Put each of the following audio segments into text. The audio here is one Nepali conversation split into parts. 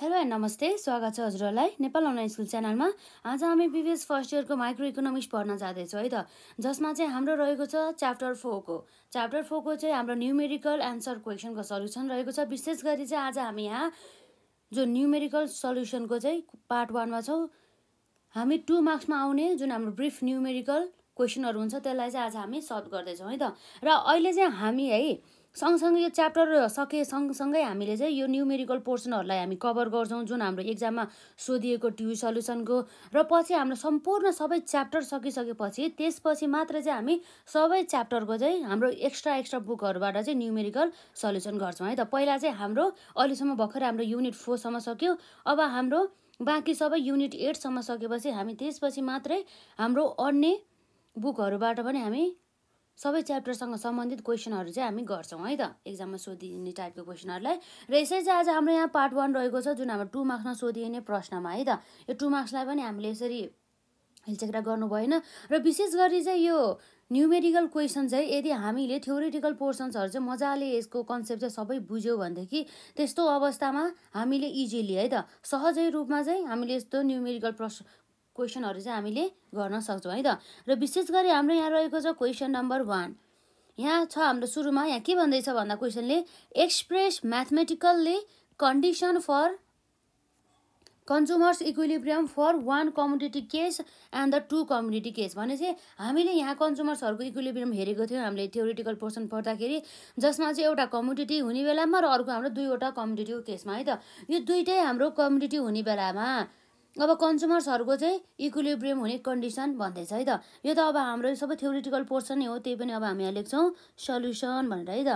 हेलो एन्ड नमस्ते स्वागत छ हजुरहरूलाई नेपाल अनलाइन स्कुल च्यानलमा आज हामी बिबिएस फर्स्ट इयरको माइक्रो इकोनोमिक्स पढ्न जाँदैछौँ है त जसमा चाहिँ हाम्रो रहेको छ च्याप्टर फोरको च्याप्टर फोरको चाहिँ हाम्रो न्युमेरिकल एन्सर क्वेसनको सल्युसन रहेको छ विशेष गरी चाहिँ आज हामी यहाँ जो न्युमेरिकल सल्युसनको चाहिँ पार्ट वानमा छौँ हामी टु मार्क्समा आउने जुन हाम्रो ब्रिफ न्युमेरिकल क्वेसनहरू हुन्छ त्यसलाई चाहिँ आज हामी सल्भ गर्दैछौँ है त र अहिले चाहिँ हामी है सँगसँगै यो च्याप्टर सके सँगसँगै हामीले चाहिँ यो न्युमेरिकल पोर्सनहरूलाई हामी कभर गर्छौँ जुन हाम्रो एक्जाममा सोधिएको ट्यु सल्युसनको र पछि हाम्रो सम्पूर्ण सबै च्याप्टर सकिसकेपछि त्यसपछि मात्र चाहिँ हामी सबै च्याप्टरको चाहिँ हाम्रो एक्स्ट्रा एक्स्ट्रा बुकहरूबाट चाहिँ न्युमेरिकल सल्युसन गर्छौँ है त पहिला चाहिँ हाम्रो अहिलेसम्म भर्खर हाम्रो युनिट फोरसम्म सक्यो अब हाम्रो बाँकी सबै युनिट एटसम्म सकेपछि हामी त्यसपछि मात्रै हाम्रो अन्य बुकहरूबाट पनि हामी सबै च्याप्टरसँग सम्बन्धित क्वेसनहरू चाहिँ हामी गर्छौँ है त एक्जाममा सोधिने टाइपको क्वेसनहरूलाई र यसरी चाहिँ आज हाम्रो यहाँ पार्ट वान रहेको छ जुन हाम्रो टु मार्क्समा सोधिने प्रश्नमा है त यो टु मार्क्सलाई पनि हामीले यसरी हिलचेक्रा गर्नु भएन र विशेष गरी चाहिँ यो न्युमेरिकल क्वेसन चाहिँ यदि हामीले थ्योरिटिकल पोर्सन्सहरू चाहिँ मजाले यसको कन्सेप्ट चाहिँ सबै बुझ्यौँ भनेदेखि त्यस्तो अवस्थामा हामीले इजिली है त सहजै रूपमा चाहिँ हामीले यस्तो न्युमेरिकल प्रश्न क्वेसनहरू चाहिँ हामीले गर्न सक्छौँ है त र विशेष गरी हाम्रो यहाँ रहेको छ क्वेसन नम्बर वान यहाँ छ हाम्रो सुरुमा यहाँ के भन्दैछ भन्दा क्वेसनले express mathematically condition for consumers equilibrium for one community case and the two community case भनेपछि हामीले यहाँ कन्ज्युमर्सहरूको इक्विलिब्रियम हेरेको थियौँ हामीले थ्योरिटिकल पोर्सन पढ्दाखेरि जसमा चाहिँ एउटा कम्युनिटी हुने बेलामा र अर्को हाम्रो दुईवटा कम्युनिटीको केसमा है त यो दुइटै हाम्रो कम्युनिटी हुने बेलामा अब कन्ज्युमर्सहरूको चाहिँ इक्विलिब्रियम हुने कन्डिसन भन्दैछ है त यो त अब हाम्रो सबै थ्योरिटिकल पोर्सन नै हो त्यही पनि अब हामी यहाँ लेख्छौँ सल्युसन भनेर है त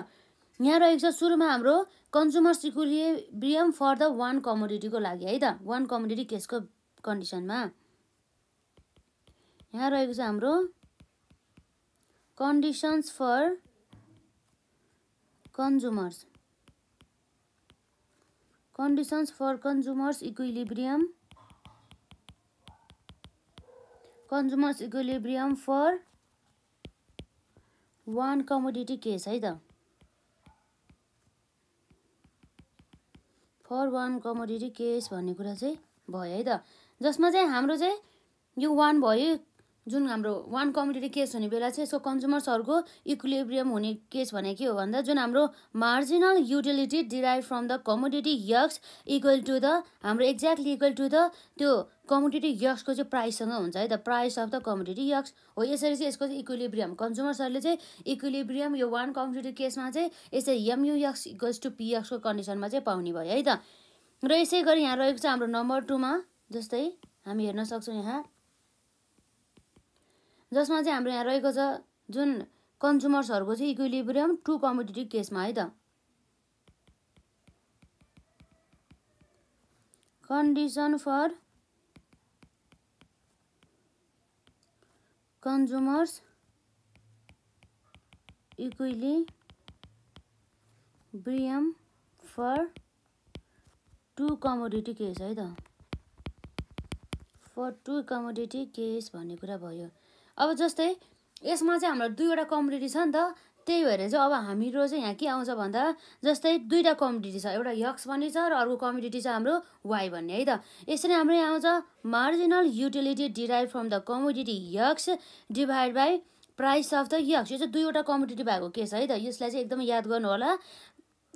यहाँ रहेको छ सुरुमा हाम्रो consumers equilibrium for the one कमोडिटीको लागि है त वान कमोडिटी केसको कन्डिसनमा यहाँ रहेको छ हाम्रो conditions for consumers conditions for consumers equilibrium consumers equilibrium for one commodity case है त फर वान कमोडिटी केस भन्ने कुरा चाहिँ भयो है त जसमा चाहिँ हाम्रो चाहिँ यो वान भयो जुन हाम्रो वान कम्युनिटी केस हुने बेला चाहिँ यसको कन्ज्युमर्सहरूको इक्विलिब्रियम हुने केस भने के हो भन्दा जुन हाम्रो marginal utility derive from the commodity X equal to the हाम्रो एक्ज्याक्टली इक्वल टु द त्यो कमोडिटी यक्सको चाहिँ प्राइससँग हुन्छ है the price of the commodity X हो यसरी चाहिँ यसको चाहिँ इक्विलिब्रियम कन्ज्युमर्सहरूले चाहिँ इक्विलिब्रियम यो वान कम्युनिटी केसमा चाहिँ यसरी यक्स इक्वल्स टु पिएक्सको कन्डिसनमा चाहिँ पाउने भयो है त र यसै गरी यहाँ रहेको छ हाम्रो नम्बर टूमा जस्तै हामी हेर्न सक्छौँ यहाँ जसमा चाहिँ हाम्रो यहाँ रहेको छ जुन कन्ज्युमर्सहरूको चाहिँ इक्विलिब्रियम टु कम्पिटेटिभ केसमा है त कन्डिसन फर कन्ज्युमर्स ब्रियम फर टु कमोडिटी केस है त फर टु कमोडिटी केस भन्ने कुरा भयो अब जस्तै यसमा चाहिँ हाम्रो दुईवटा कम्युनिटी छ नि त त्यही भएर चाहिँ अब हाम्रो चाहिँ यहाँ के आउँछ भन्दा जस्तै दुईवटा कम्युनिटी छ एउटा यक्स भन्ने छ र अर्को कम्युनिटी छ हाम्रो वाइ भन्ने है त यसरी हाम्रो यहाँ आउँछ marginal utility derive from the community X divide by price of the X यो चाहिँ दुईवटा कम्युनिटी भएको केस है त यसलाई चाहिँ एकदमै याद गर्नु होला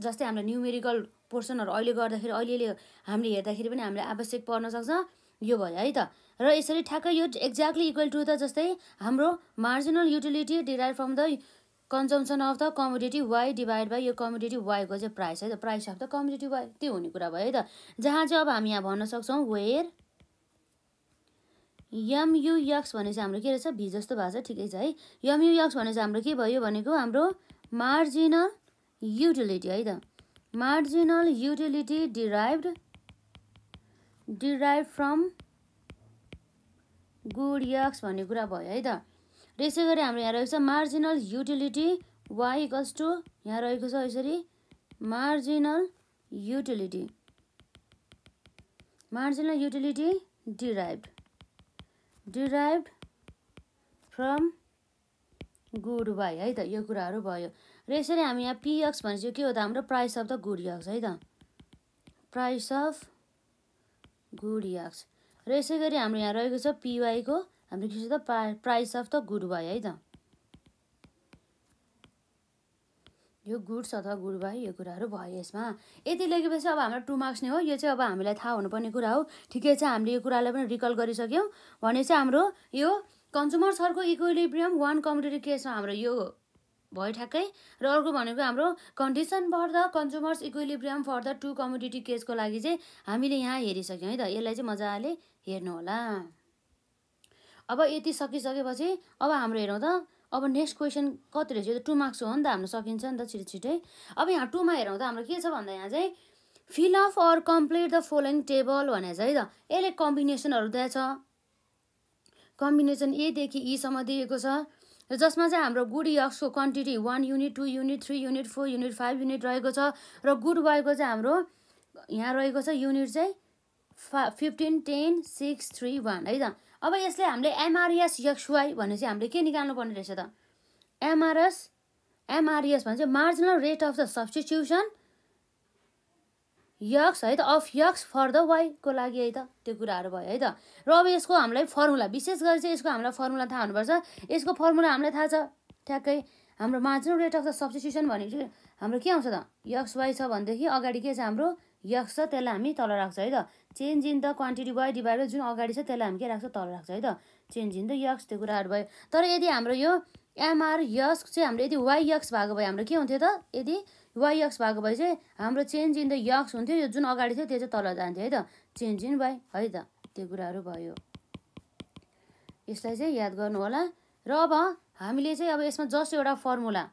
जस्तै हाम्रो न्युमेरिकल पोर्सनहरू अहिले गर्दाखेरि अहिले हामीले हेर्दाखेरि पनि हामीले आवश्यक पर्न सक्छ यो भयो है त र यसरी ठ्याक्कै यो एक्ज्याक्टली इक्वल टु द जस्तै हाम्रो marginal utility derive from the consumption of the commodity Y divide by यो कमोडिटी वाइको चाहिँ प्राइस है त price of the commodity Y त्यो हुने कुरा भयो है त जहाँ चाहिँ अब हामी यहाँ भन्न सक्छौँ वेयर यमयुएक्स भने चाहिँ हाम्रो के रहेछ भी जस्तो भएको छ ठिकै छ है यमयुएक्स भने चाहिँ हाम्रो के भयो भनेको हाम्रो मार्जिनल युटिलिटी है त marginal utility derive derive from good X भन्ने कुरा भयो है त र यसै गरी हाम्रो यहाँ रहेको छ मार्जिनल युटिलिटी वाइकस टु यहाँ रहेको छ यसरी marginal utility marginal utility derive derive from good Y है त यो कुराहरू भयो र यसरी हामी यहाँ पिएक्स भनेपछि के हो त हाम्रो price of the good X है त प्राइस अफ गुड यक्स र यसै गरी हाम्रो यहाँ रहेको छ पिवाईको हाम्रो के छ त पा price of the good Y है त यो गुड्स अथवा गुड बाई यो कुराहरू भयो यसमा यति लेखेपछि अब हाम्रो टु मार्क्स नै हो यो चाहिँ अब हामीलाई थाहा हुनुपर्ने कुरा हो ठिकै छ हामीले यो कुरालाई पनि रिकल गरिसक्यौँ भने चाहिँ हाम्रो यो कन्ज्युमर्सहरूको इक्विलिब्रियम वान कम्युनिटी केसमा हाम्रो यो भयो ठ्याक्कै र अर्को भनेको हाम्रो condition for the consumers equilibrium for the two commodity केसको लागि चाहिँ हामीले यहाँ हेरिसक्यौँ है त यसलाई चाहिँ मजाले हेर्नु होला अब यति सकिसकेपछि अब हाम्रो हेरौँ त अब नेक्स्ट क्वेसन कति रहेछ यो त टु मार्क्स हो नि त हाम्रो सकिन्छ नि त छिटो छिटै अब यहाँ टुमा हेरौँ त हाम्रो के छ भन्दा यहाँ चाहिँ fill up or complete the following table भनेर चाहिँ है त यसले कम्बिनेसनहरू दिएछ कम्बिनेसन एदेखि इसम्म e दिएको छ जसमा चाहिँ हाम्रो गुड यक्सको quantity one unit two unit three unit four unit five unit रहेको छ र गुड वाइको चाहिँ हाम्रो यहाँ रहेको छ युनिट चाहिँ फा fifteen ten six three one है त अब यसले हामीले एमआरएस यक्सवाई भने चाहिँ हामीले के निकाल्नु पर्ने रहेछ त एमआरएस एमआरएस भने चाहिँ marginal rate of the substitution X है त अफ यक्स फर द वाइको लागि है त त्यो कुराहरू भयो है त र अब यसको हामीलाई फर्मुला विशेष गरी चाहिँ यसको हामीलाई फर्मुला थाहा हुनुपर्छ यसको फर्मुला हामीलाई थाहा छ ठ्याक्कै हाम्रो marginal rate of the substitution भनेपछि हाम्रो के आउँछ त यक्स वाइ छ भनेदेखि अगाडि के छ हाम्रो यक्स छ त्यसलाई हामी तल राख्छ है त change in the quantity Y divide जुन अगाडि छ त्यसलाई हामी के राख्छ तल राख्छ है त चेन्ज इन द यक्स त्यो कुराहरू भयो तर यदि हाम्रो यो एमआर यक्स चाहिँ हाम्रो यदि वाइ यक्स भएको भए हाम्रो के हुन्थ्यो त यदि एक्स भएको भए चाहिँ हाम्रो चेन्ज इन द यक्स हुन्थ्यो यो जुन अगाडि थियो त्यो चाहिँ तल जान्थ्यो है त चेन्ज इन वाइ है त त्यो कुराहरू भयो यसलाई चाहिँ याद गर्नु होला र अब हामीले चाहिँ अब यसमा जस्ट एउटा formula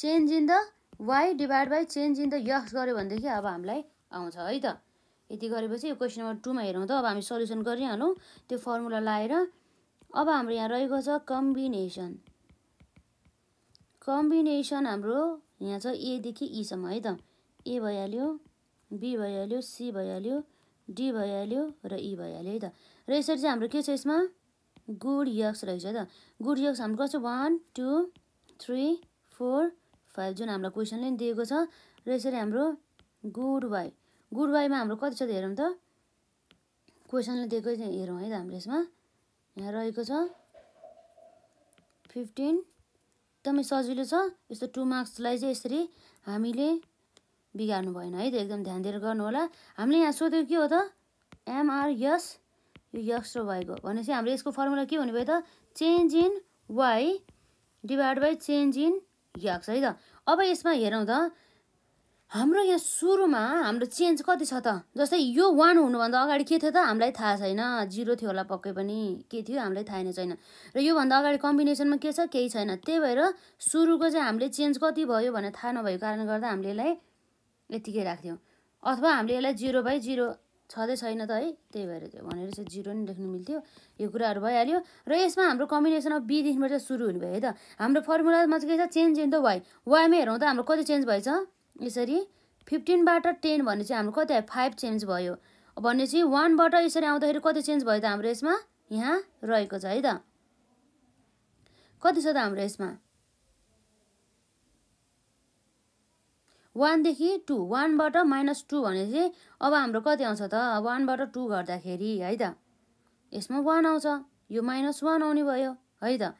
change in the Y divide by change in the X गऱ्यो भनेदेखि अब हामीलाई आउँछ है त यति गरेपछि यो क्वेसन नम्बर टूमा हेरौँ त अब हामी सल्युसन गरिहालौँ त्यो फर्मुला लाएर अब हाम्रो यहाँ रहेको छ कम्बिनेसन कम्बिनेसन हाम्रो यहाँ छ एदेखि ईसम्म है त ए भइहाल्यो बी भइहाल्यो सी भइहाल्यो डी भइहाल्यो र ई भइहाल्यो है त र यसरी चाहिँ हाम्रो के छ यसमा गुड यक्स रहेछ है त गुड यक्स हाम्रो कस्तो one two three four five जुन हाम्रो क्वेसनले पनि दिएको छ र यसरी हाम्रो गुड वाइ गुड वाइमा हाम्रो कति छ त हेरौँ त क्वेसनले दिएको हेरौँ है त हाम्रो यसमा यहाँ रहेको छ फिफ्टिन एकदमै सजिलो छ यस्तो टु मार्क्सलाई चाहिँ यसरी हामीले बिगार्नु भएन है त एकदम ध्यान दिएर गर्नु होला हामीले यहाँ सोध्यो के हो त एमआरएस यो यक्स भएको भनेपछि हाम्रो यसको फर्मुला के हुने भयो त change in Y divide by change in X है त अब यसमा हेरौँ त हाम्रो यहाँ सुरुमा हाम्रो चेन्ज कति छ त जस्तै यो वान हुनुभन्दा अगाडि के थियो त हामीलाई थाहा छैन जिरो थियो होला पक्कै पनि के थियो हामीलाई थाहा नै छैन र योभन्दा अगाडि कम्बिनेसनमा के छ केही छैन त्यही भएर सुरुको चाहिँ हामीले चेन्ज कति भयो भनेर थाहा नभएको कारणले गर्दा हामीले यसलाई यतिकै राख्थ्यौँ अथवा हामीले यसलाई जिरो बाई जिरो छँदै छैन त है त्यही भएर त्यो भनेर चाहिँ जिरो नै लेख्नु मिल्थ्यो यो कुराहरू भइहाल्यो र यसमा हाम्रो कम्बिनेसन अफ बीदेखिबाट सुरु हुनुभयो है त हाम्रो फर्मुलामा चाहिँ के छ चेन्ज इन द वाइ वाइमा हेरौँ त हाम्रो कति चेन्ज भएछ यसरी फिफ्टिनबाट टेन भने चाहिँ हाम्रो कति आयो फाइभ चेन्ज भयो भनेपछि वानबाट यसरी आउँदाखेरि कति चेन्ज भयो त हाम्रो यसमा यहाँ रहेको छ है त कति छ त हाम्रो यसमा वानदेखि टू वानबाट माइनस टू भनेपछि अब हाम्रो कति आउँछ त वानबाट टू गर्दाखेरि है त यसमा वान आउँछ यो माइनस वान आउने भयो है त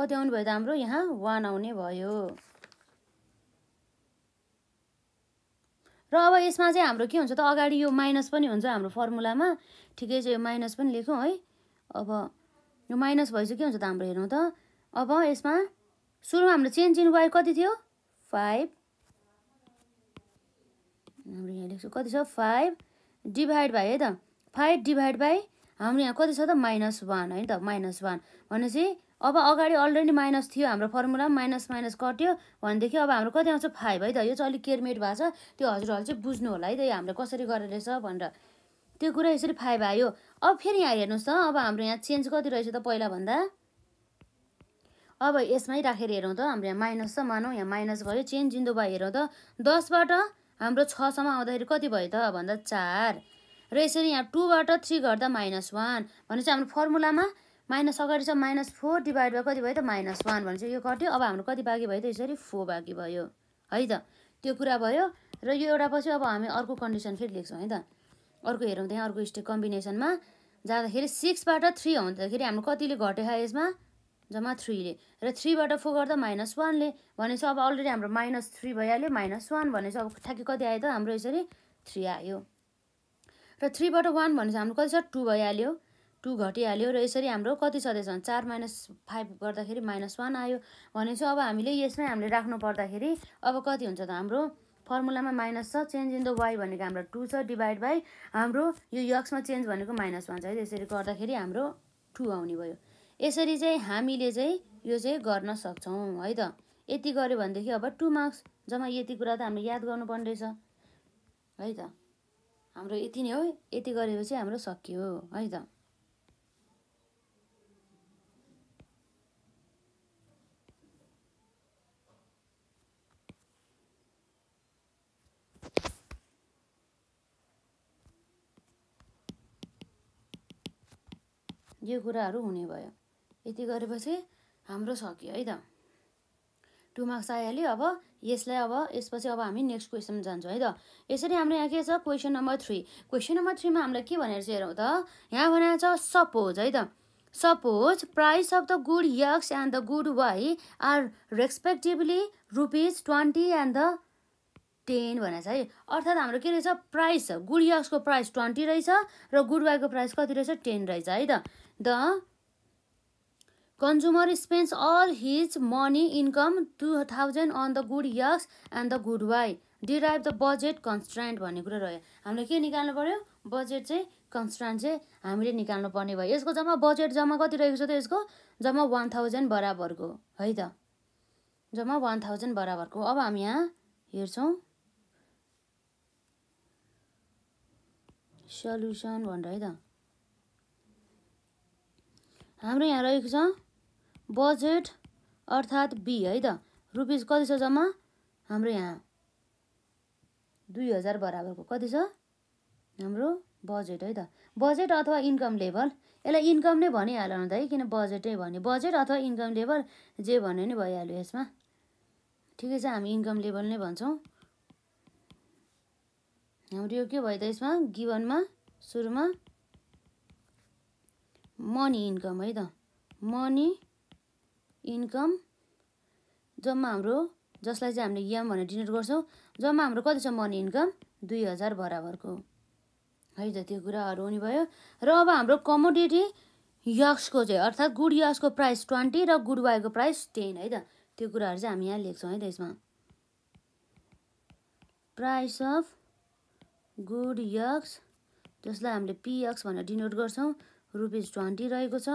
कति आउने भयो त हाम्रो यहाँ वान आउने भयो र अब यसमा चाहिँ हाम्रो के हुन्छ त अगाडि यो माइनस पनि हुन्छ हाम्रो फर्मुलामा ठिकै छ यो माइनस पनि लेखौँ है अब यो माइनस भएपछि के हुन्छ त हाम्रो हेरौँ त अब यसमा सुरुमा हाम्रो चेन्ज इन वाइ कति थियो फाइभ हाम्रो यहाँ लेख्छु कति छ फाइभ डिभाइड बाई है त फाइभ डिभाइड बाई हाम्रो यहाँ कति छ त माइनस वान है त माइनस वान भनेपछि अब अगाडि अलरेडी माइनस थियो हाम्रो फर्मुला माइनस माइनस कट्यो भनेदेखि अब हाम्रो कति आउँछ फाइभ है त यो चाहिँ अलिक केयरमेट भएको छ त्यो हजुरहरू चाहिँ बुझ्नु होला है त यो हामीले कसरी गरेर रहेछ भनेर त्यो कुरा यसरी फाइभ आयो अब फेरि यहाँ हेर्नुहोस् त अब हाम्रो यहाँ चेन्ज कति रहेछ त पहिलाभन्दा अब यसमै राखेर हेरौँ त हाम्रो यहाँ माइनस छ मानौँ यहाँ माइनस भयो चेन्ज जिन्दो भयो हेरौँ त दसबाट हाम्रो छसम्म आउँदाखेरि कति भयो त भन्दा चार र यसरी यहाँ टूबाट थ्री गर्दा माइनस वान भनेपछि हाम्रो फर्मुलामा माइनस अगाडि छ माइनस फोर डिभाइड भयो कति भयो त माइनस वान भन्छ यो कट्यो अब हाम्रो कति बाँकी भयो त यसरी फोर बाँकी भयो है त त्यो कुरा भयो र यो एउटा पछि अब हामी अर्को कन्डिसन फेरि लेख्छौँ है त अर्को हेरौँ त्यहाँ अर्को स्टेप कम्बिनेसनमा जाँदाखेरि सिक्सबाट थ्री हुँदाखेरि हाम्रो कतिले घट्यो घटेको यसमा जम्मा थ्रीले र थ्रीबाट फोर गर्दा माइनस वानले भनेपछि अब अलरेडी हाम्रो माइनस थ्री भइहाल्यो माइनस वान भनेपछि अब ठ्याक्कै कति आयो त हाम्रो यसरी थ्री आयो र थ्रीबाट वान भनेपछि हाम्रो कति छ टू भइहाल्यो टू घटिहाल्यो र यसरी हाम्रो कति छँदैछ चार माइनस फाइभ गर्दाखेरि माइनस वान आयो भनेपछि अब हामीले यसमै हामीले राख्नु पर्दाखेरि अब कति हुन्छ त हाम्रो फर्मुलामा माइनस छ चेन्ज इन द वाइ भनेको हाम्रो टू छ डिभाइड बाई हाम्रो यो यक्समा चेन्ज भनेको माइनस वान छ है त्यसरी गर्दाखेरि हाम्रो टू आउने भयो यसरी चाहिँ हामीले चाहिँ यो चाहिँ गर्न सक्छौँ है त यति गऱ्यो भनेदेखि अब टु मार्क्स जम्मा यति कुरा त हामीले याद गर्नुपर्ने रहेछ है त हाम्रो यति नै हो यति गरेपछि हाम्रो सकियो है त यो कुराहरू हुने भयो यति गरेपछि हाम्रो सकियो है त टु मार्क्स आइहाल्यो अब यसलाई अब यसपछि अब हामी नेक्स्ट क्वेसनमा जान्छौँ है त यसरी हाम्रो यहाँ के छ question number three question number थ्रीमा हामीलाई के भनेर चाहिँ हेरौँ त यहाँ भनेको छ सपोज है त suppose price of the good X and the good Y are respectively rupees twenty and the ten भनेर छ है अर्थात् हाम्रो के रहेछ प्राइस गुड यक्सको प्राइस ट्वेन्टी रहेछ र गुड वाइको प्राइस कति रहेछ टेन रहेछ है त the consumer consumer all his money income two thousand on the good X and the good Y derive the budget constraint भन्ने कुरा रह्यो हामीले के निकाल्नु पऱ्यो बजेट चाहिँ कन्सट्रान्ट चाहिँ हामीले निकाल्नु पर्ने भयो यसको जम्मा बजेट जम्मा कति रहेको छ त यसको जम्मा वान थाउजन्ड बराबरको है त जम्मा वान थाउजन्ड बराबरको अब हामी यहाँ हेर्छौँ सल्युसन भनेर है त हाम्रो यहाँ रहेको छ बजेट अर्थात् बी है त रुपिस कति छ जम्मा हाम्रो यहाँ दुई हजार बराबरको कति छ हाम्रो बजेट है त बजेट अथवा इन्कम लेभल यसलाई इन्कम नै भनिहाल न त है किन बजेटै भन्यो बजेट अथवा इन्कम लेभल जे भन्यो नि भइहाल्यो यसमा ठिकै छ हामी इन्कम लेभल नै भन्छौँ हाम्रो यो के भयो त यसमा गिवनमा सुरुमा मनी इन्कम है त मनी इन्कम जम्मा हाम्रो जसलाई चाहिँ हामीले यम भनेर डिनोट गर्छौँ जम्मा हाम्रो कति छ मनी इन्कम दुई हजार बराबरको है त त्यो कुराहरू हुने भयो र अब हाम्रो कमोडिटी यक्सको चाहिँ अर्थात् गुड यक्सको प्राइस ट्वेन्टी र गुड वाईको प्राइस टेन है त त्यो कुराहरू चाहिँ हामी यहाँ लेख्छौँ है त यसमा प्राइस अफ गुड यक्स जसलाई हामीले पिएक्स भनेर डिनोट गर्छौँ रुपिज ट्वेन्टी रहेको छ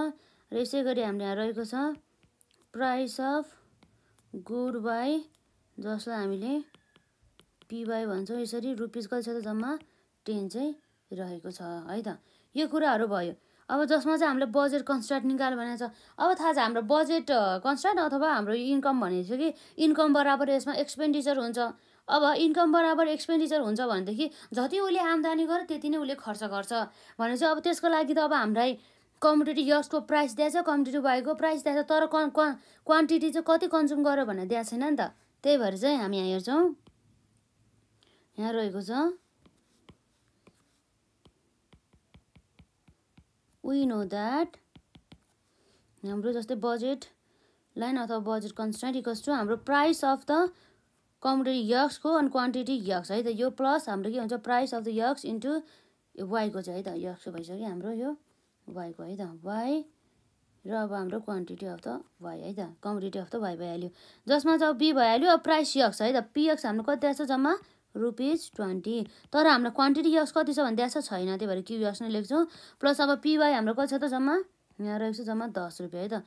र यसै गरी हाम्रो यहाँ रहेको छ प्राइस अफ गुड बाई जसलाई हामीले पिवाई भन्छौँ यसरी रुपिज कति छ त जम्मा टेन चाहिँ रहेको छ है त यो कुराहरू भयो अब जसमा चाहिँ हामीले बजेट कन्सट्राट निकाल्यो भने छ अब थाहा छ हाम्रो बजेट कन्सट्राट अथवा हाम्रो इन्कम भनेको थियो कि इन्कम बराबर यसमा एक्सपेन्डिचर हुन्छ अब इन्कम बराबर एक्सपेन्डिचर हुन्छ भनेदेखि जति उसले आम्दानी गर्यो त्यति नै उसले खर्च गर्छ भने चाहिँ अब त्यसको लागि त अब हामीलाई कम्पिटेटिभ यसको प्राइस दिएछ कम्पिटेटिभ भएको प्राइस दिएछ तर क्वा क्वान्टिटी चाहिँ कति कन्ज्युम गर्यो भनेर दिएको छैन नि त त्यही भएर चाहिँ हामी यहाँ हेर्छौँ यहाँ रहेको छ वी नो द्याट हाम्रो जस्तै बजेट लाइन अथवा बजेट कन्सर्ट इक्वल्स टु हाम्रो प्राइस अफ द कमोडिटी यक्सको अनि क्वान्टिटी यक्स है त यो प्लस हाम्रो के हुन्छ price of the X into वाइको चाहिँ है त यक्स भइसक्यो हाम्रो यो वाइको है त वाइ र अब हाम्रो क्वान्टिटी अफ द वाइ है त कमोडिटी अफ द वाइ भइहाल्यो जसमा चाहिँ अब बी भइहाल्यो अब प्राइस यक्स है त पिएक्स हाम्रो कति आएको छ जम्मा रुपिज ट्वेन्टी तर हाम्रो क्वान्टिटी यक्स कति छ भने छ छैन त्यही भएर क्युयक्स नै लेख्छौँ प्लस अब पिवाई हाम्रो कति छ त जम्मा यहाँ रहेको छ जम्मा दस रुपियाँ है त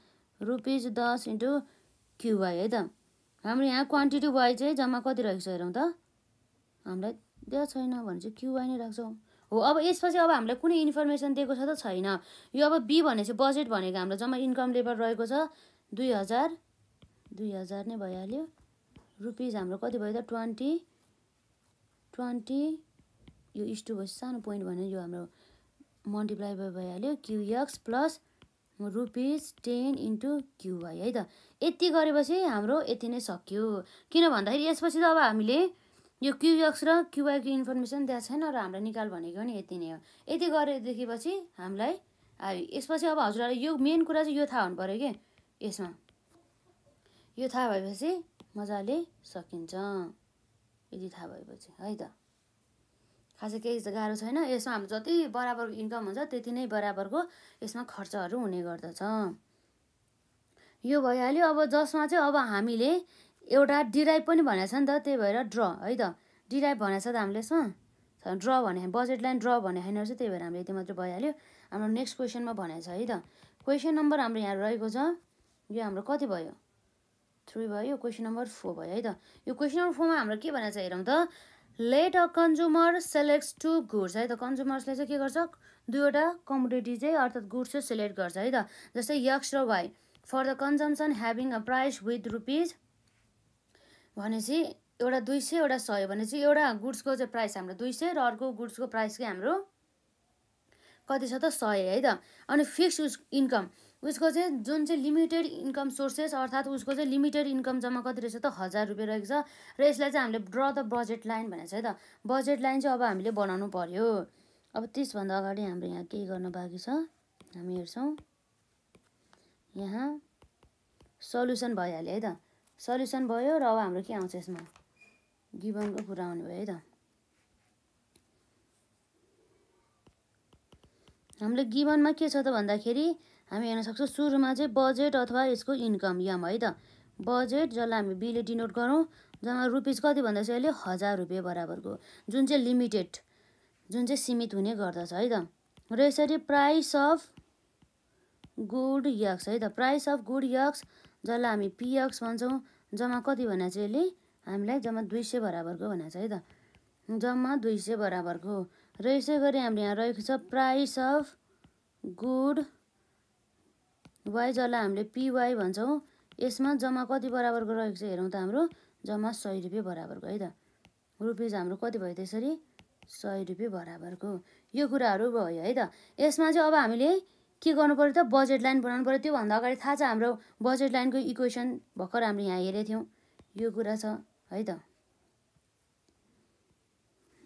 रुपिज दस इन्टु क्युवाई है त हाम्रो यहाँ क्वान्टिटी वाइ चाहिँ जम्मा कति रहेको छ हेरौँ त हामीलाई दिएको छैन भने चाहिँ क्युआई नै राख्छौँ हो अब यसपछि अब हामीलाई कुनै इन्फर्मेसन दिएको छ त छैन यो अब बी भनेपछि बजेट भनेको हाम्रो जम्मा इन्कम लेभल रहेको छ दुई हजार दुई हजार नै भइहाल्यो रुपिज हाम्रो कति भयो त ट्वेन्टी ट्वेन्टी यो इस्टु भएपछि सानो पोइन्ट भन्यो यो हाम्रो मल्टिप्लाई भइहाल्यो QX plus rupees ten into QY है त यति गरेपछि हाम्रो यति नै सक्यो किन भन्दाखेरि यसपछि त अब हामीले यो क्युएक्स र क्युआईको इन्फर्मेसन दिएको छैन र हामीलाई निकाल भनेको नि यति नै हो यति गरेदेखिपछि हामीलाई आयो यसपछि अब हजुरहरूलाई यो मेन कुरा चाहिँ यो थाहा हुनु पऱ्यो कि यसमा यो थाहा भएपछि मजाले सकिन्छ यति थाहा भएपछि है त खासै केही गाह्रो छैन यसमा हाम्रो जति बराबरको इन्कम हुन्छ त्यति नै बराबरको यसमा खर्चहरू हुने गर्दछ यो भइहाल्यो अब जसमा चाहिँ अब हामीले एउटा डिराइभ पनि भनेको छ नि त त्यही भएर ड्र है त डिराइभ भनेको छ त हामीले यसमा ड्र भने बजेट लाइन ड्र भने होइन रहेछ त्यही भएर हामीले यति मात्रै भइहाल्यो हाम्रो नेक्स्ट क्वेसनमा भनेको छ है त क्वेसन नम्बर हाम्रो यहाँ रहेको छ यो हाम्रो कति भयो थ्री भयो क्वेसन नम्बर फोर भयो है त यो क्वेसन नम्बर फोरमा हाम्रो के भनेको छ हेरौँ त let a consumer selects two goods है त कन्ज्युमर्सले चाहिँ के गर्छ दुईवटा कमोडिटी चाहिँ अर्थात् गुड्स चाहिँ सेलेक्ट गर्छ है त जस्तै यक्स र Y for the consumption having a price with rupees भनेपछि एउटा दुई सय एउटा सय भनेपछि एउटा गुड्सको चाहिँ प्राइस हाम्रो दुई सय र अर्को गुड्सको प्राइस चाहिँ हाम्रो कति छ त सय है त अनि फिक्स इन्कम उसको चाहिँ जुन चाहिँ लिमिटेड इन्कम सोर्सेस अर्थात् उसको चाहिँ लिमिटेड इन्कम जम्मा कति रहेछ त हजार रुपियाँ रहेको छ र यसलाई चाहिँ हामीले ड्र द बजेट लाइन भनेको छ है त बजेट लाइन चाहिँ अब हामीले बनाउनु पऱ्यो अब त्यसभन्दा अगाडि हाम्रो यहाँ के गर्न बाँकी छ हामी हेर्छौँ यहाँ सल्युसन भइहाल्यो है त सल्युसन भयो र अब हाम्रो के आउँछ यसमा गिबनको कुरा आउने भयो है त हामीले गिबनमा के छ त भन्दाखेरि हामी हेर्न सक्छौँ सुरुमा चाहिँ बजेट अथवा यसको इन्कम यम है त बजेट जसलाई हामी बिले डिनोट गरौँ जम्मा रुपिस कति भन्दा चाहिँ अहिले हजार रुपियाँ बराबरको जुन चाहिँ लिमिटेड जुन चाहिँ सीमित हुने गर्दछ है त र यसरी प्राइस अफ गुड यक्स है त प्राइस अफ गुड यक्स जसलाई हामी पिएक्स भन्छौँ जम्मा कति भन्दा चाहिँ यसले हामीलाई जम्मा दुई सय बराबरको भनेको छ है त जम्मा दुई सय बराबरको र यसै गरी हाम्रो यहाँ रहेको छ प्राइस अफ गुड वाइ जसलाई हामीले पिवाई भन्छौँ यसमा जम्मा कति बराबरको रहेको छ हेरौँ त हाम्रो जम्मा सय रुपियाँ बराबरको है त रुपिज हाम्रो कति भयो त्यसरी सय रुपियाँ बराबरको यो कुराहरू भयो है त यसमा चाहिँ अब हामीले के गर्नु पऱ्यो त बजेट लाइन बनाउनु पऱ्यो त्योभन्दा अगाडि थाहा छ हाम्रो बजेट लाइनको इक्वेसन भर्खर हामीले यहाँ हेरेको थियौँ यो कुरा छ है त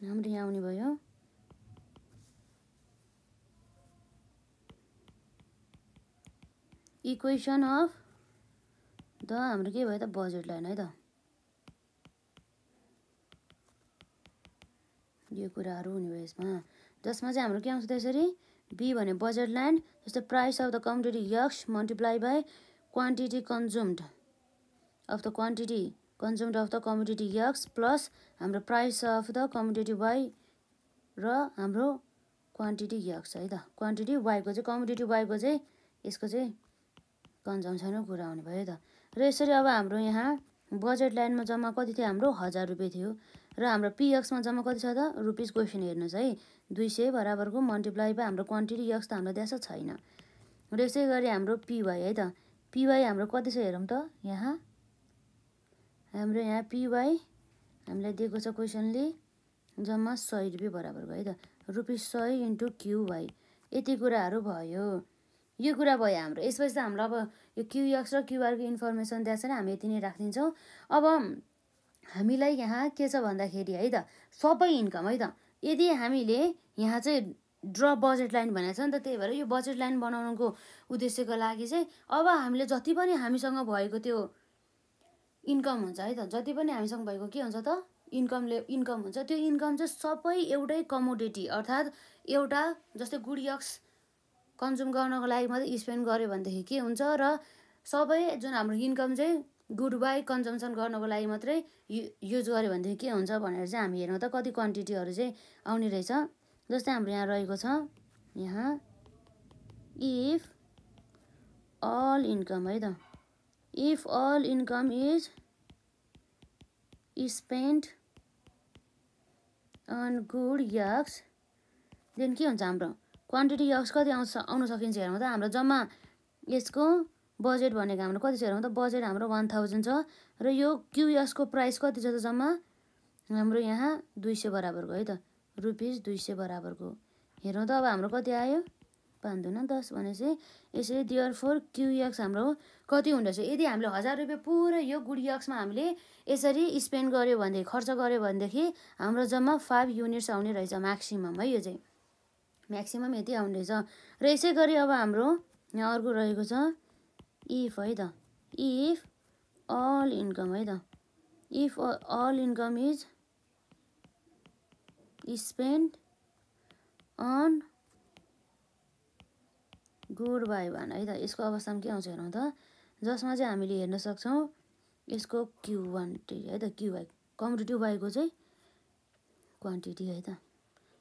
हाम्रो यहाँ आउने भयो इक्वेसन अफ द हाम्रो के भयो त बजेट लाइन है त यो कुराहरू हुने भयो यसमा जसमा चाहिँ हाम्रो के आउँछ त्यसरी बी भने बजेट लाइन जस्तो price of the quantity X multiply by quantity consumed of the quantity consumed of the community X plus हाम्रो price of the community Y र हाम्रो क्वान्टिटी यक्स है त क्वान्टिटी वाइको चाहिँ कम्युनिटी वाइको चाहिँ यसको चाहिँ कन्जम्सन सानो कुरा आउने भयो त र यसरी अब हाम्रो यहाँ बजेट लाइनमा जम्मा कति थियो हाम्रो हजार रुपियाँ थियो र हाम्रो पिएक्समा जम्मा कति छ त रुपिस क्वेसन हेर्नुहोस् है दुई सय बराबरको मल्टिप्लाई बाई हाम्रो क्वान्टिटी एक्स त हाम्रो त्यहाँ छैन र यसै गरी हाम्रो पिवाई है त पिवाई हाम्रो कति छ हेरौँ त यहाँ हाम्रो यहाँ पिवाई हामीलाई दिएको छ क्वेसनले जम्मा सय रुपियाँ बराबरको है त रुपिस सय इन्टु क्युवाई यति कुराहरू भयो यो कुरा भयो हाम्रो यसपछि त हाम्रो अब यो क्युएक्स र क्युआरको इन्फर्मेसन दिएछ छ नि हामी यति नै राखिदिन्छौँ अब हामीलाई यहाँ के छ भन्दाखेरि है त सबै इन्कम है त यदि हामीले यहाँ चाहिँ ड्र बजेट लाइन भनेको छ नि त त्यही भएर यो बजेट लाइन बनाउनुको उद्देश्यको लागि चाहिँ अब हामीले जति पनि हामीसँग भएको त्यो इन्कम हुन्छ है त जति पनि हामीसँग भएको के हुन्छ त इन्कमले इन्कम हुन्छ त्यो इन्कम चाहिँ सबै एउटै कमोडिटी अर्थात् एउटा जस्तै गुडियक्स कन्ज्युम गर्नको लागि मात्रै स्पेन्ड गऱ्यो भनेदेखि के हुन्छ र सबै जुन हाम्रो इन्कम चाहिँ गुड बाई कन्जम्सन गर्नको लागि मात्रै यु युज गऱ्यो भनेदेखि के हुन्छ भनेर चाहिँ हामी हेरौँ त कति क्वान्टिटीहरू चाहिँ आउने रहेछ जस्तै हाम्रो यहाँ रहेको छ यहाँ इफ अल इन्कम है त if all income is spend on good X then के हुन्छ हाम्रो क्वान्टिटी कति आउँछ आउन सकिन्छ हेरौँ त हाम्रो जम्मा यसको बजेट भनेको हाम्रो कति छ हेरौँ त बजेट हाम्रो वान थाउजन्ड छ र यो क्युएसको प्राइस कति छ त जम्मा हाम्रो यहाँ दुई सय बराबरको है त रुपिस दुई सय बराबरको हेरौँ त अब हाम्रो कति आयो पाँच दुना दस भनेपछि यसरी डियर फोर क्युएक्स हाम्रो कति रहेछ यदि हामीले हजार रुपियाँ पुरा यो गुडियक्समा हामीले यसरी स्पेन्ड गऱ्यो भनेदेखि खर्च गऱ्यो भनेदेखि हाम्रो जम्मा फाइभ युनिट्स आउने रहेछ म्याक्सिमम् है यो चाहिँ म्याक्सिमम् यति आउँदैछ र यसै गरी अब हाम्रो यहाँ अर्को रहेको छ इफ है त इफ अल इन्कम है त if all income is spend on good Y one है त यसको अवस्थामा के आउँछ हेरौँ त जसमा चाहिँ हामीले हेर्न सक्छौँ यसको क्यु क्वान्टिटी है त क्यु बाई बाईको चाहिँ क्वान्टिटी है त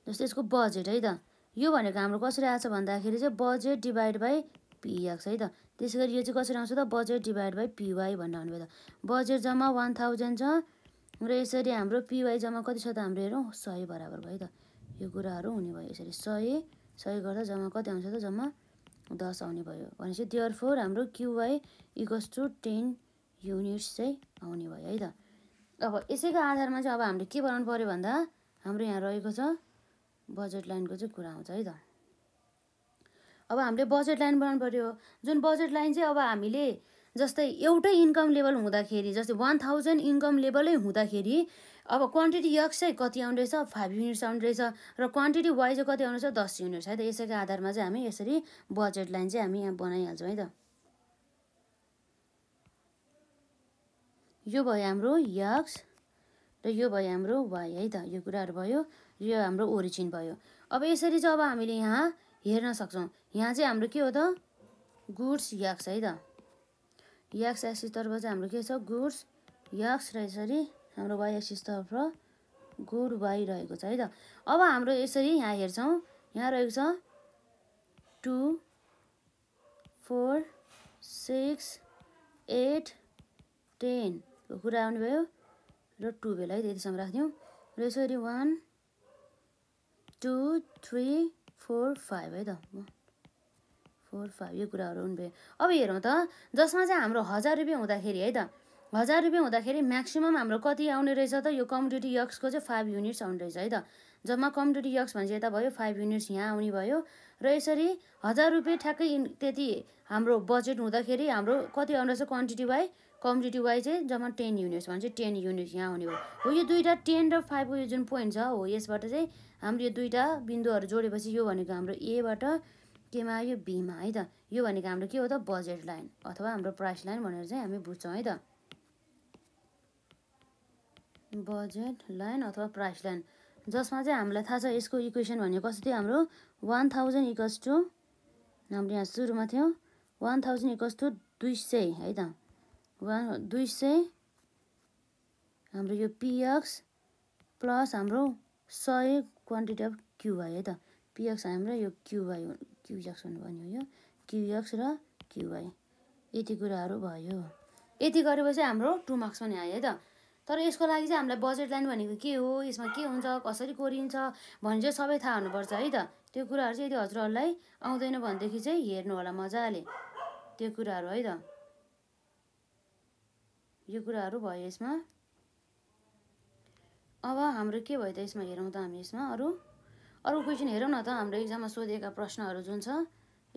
जस्तै यसको बजेट है त यो भनेको हाम्रो कसरी आएको छ भन्दाखेरि चाहिँ बजेट डिभाइड बाई पी आएको है त त्यसै गरी यो चाहिँ कसरी आउँछ त बजेट डिभाइड बाई पिवाई भनेर आउनुभयो त बजेट जम्मा वान थाउजन्ड छ र यसरी हाम्रो पिवाई जम्मा कति छ त हाम्रो हेरौँ सय बराबर भयो त यो कुराहरू हुने भयो यसरी सय सय गर्दा जम्मा कति आउँछ त जम्मा दस आउने भयो भनेपछि डियर फोर हाम्रो QY equals to ten units चाहिँ आउने भयो है त अब यसैको आधारमा चाहिँ अब हामीले के बनाउनु पऱ्यो भन्दा हाम्रो यहाँ रहेको छ बजेट लाइनको चाहिँ कुरा आउँछ है त अब हामीले बजेट लाइन बनाउनु पऱ्यो जुन बजेट लाइन चाहिँ अब हामीले जस्तै एउटै इन्कम लेभल हुँदाखेरि जस्तै वान थाउजन्ड इन्कम लेभलै हुँदाखेरि अब क्वान्टिटी यक्स चाहिँ कति आउने रहेछ फाइभ युनिट्स आउने रहेछ र क्वान्टिटी वाइ चाहिँ कति आउने रहेछ दस युनिट्स है त यसैको आधारमा चाहिँ हामी यसरी बजेट लाइन चाहिँ हामी यहाँ बनाइहाल्छौँ है त यो भयो हाम्रो यक्स र यो भयो हाम्रो वाइ है त यो कुराहरू भयो यो हाम्रो ओरिजिन भयो अब यसरी चाहिँ अब हामीले यहाँ हेर्न सक्छौँ यहाँ चाहिँ हाम्रो के हो त गुड्स याक्स है त याक्स तर्फ चाहिँ हाम्रो के छ गुड्स याक्स र यसरी हाम्रो वाइ एक्सिसतर्फ गुड वाइ रहेको छ है त अब हाम्रो यसरी यहाँ हेर्छौँ यहाँ रहेको छ टु फोर सिक्स एट टेनको कुरा आउनुभयो र टुवेल्भ है त्यतिसम्म राखिदिउँ र यसरी one two three four five है त फोर फाइभ यो कुराहरू हुन् अब हेरौँ त जसमा चाहिँ हाम्रो हजार रुपियाँ हुँदाखेरि है त हजार रुपियाँ हुँदाखेरि म्याक्सिमम् हाम्रो कति आउने रहेछ त यो कम्युनिटी यक्सको चाहिँ फाइभ युनिट्स आउने रहेछ है त जम्मा कम्युनिटी यक्स भने चाहिँ यता भयो फाइभ युनिट्स यहाँ आउने भयो र यसरी हजार रुपियाँ ठ्याक्कै त्यति हाम्रो बजेट हुँदाखेरि हाम्रो कति आउने रहेछ क्वान्टिटी वाइ कम्युनिटी वाइज चाहिँ जम्मा टेन युनिट्स भन्छ चाहिँ टेन युनिट यहाँ हुने हो हो यो दुईवटा टेन र फाइभको यो जुन पोइन्ट छ हो यसबाट चाहिँ हाम्रो यो दुईवटा बिन्दुहरू जोडेपछि यो भनेको हाम्रो एबाट केमा आयो बीमा है त यो भनेको हाम्रो के हो त बजेट लाइन अथवा हाम्रो प्राइस लाइन भनेर चाहिँ हामी बुझ्छौँ है त बजेट लाइन अथवा प्राइस लाइन जसमा चाहिँ हामीलाई थाहा छ यसको इक्वेसन भनेको कस्तो थियो हाम्रो वान थाउजन्ड इक्वस टू हाम्रो यहाँ सुरुमा थियो वान थाउजन्ड इक्वस टू दुई सय है त वान दुई सय हाम्रो यो पिएक्स प्लस हाम्रो सय क्वान्टिटी अफ क्युआई है त पिएक्स हाम्रो यो क्युआई क्युएक्स भन्यो यो क्युएक्स र क्युआई यति कुराहरू भयो यति गरेपछि हाम्रो टु मार्क्स पनि आयो है त तर यसको लागि चाहिँ हामीलाई बजेट लाइन भनेको के हो यसमा के हुन्छ कसरी कोरिन्छ भन्ने चाहिँ सबै थाहा हुनुपर्छ है त त्यो कुराहरू चाहिँ यदि हजुरहरूलाई आउँदैन भनेदेखि चाहिँ हेर्नु होला मजाले त्यो कुराहरू है त यो कुराहरू भयो यसमा अब हाम्रो के भयो त यसमा हेरौँ त हामी यसमा अरू अरू क्वेसन हेरौँ न त हाम्रो इक्जाममा सोधेका प्रश्नहरू जुन छ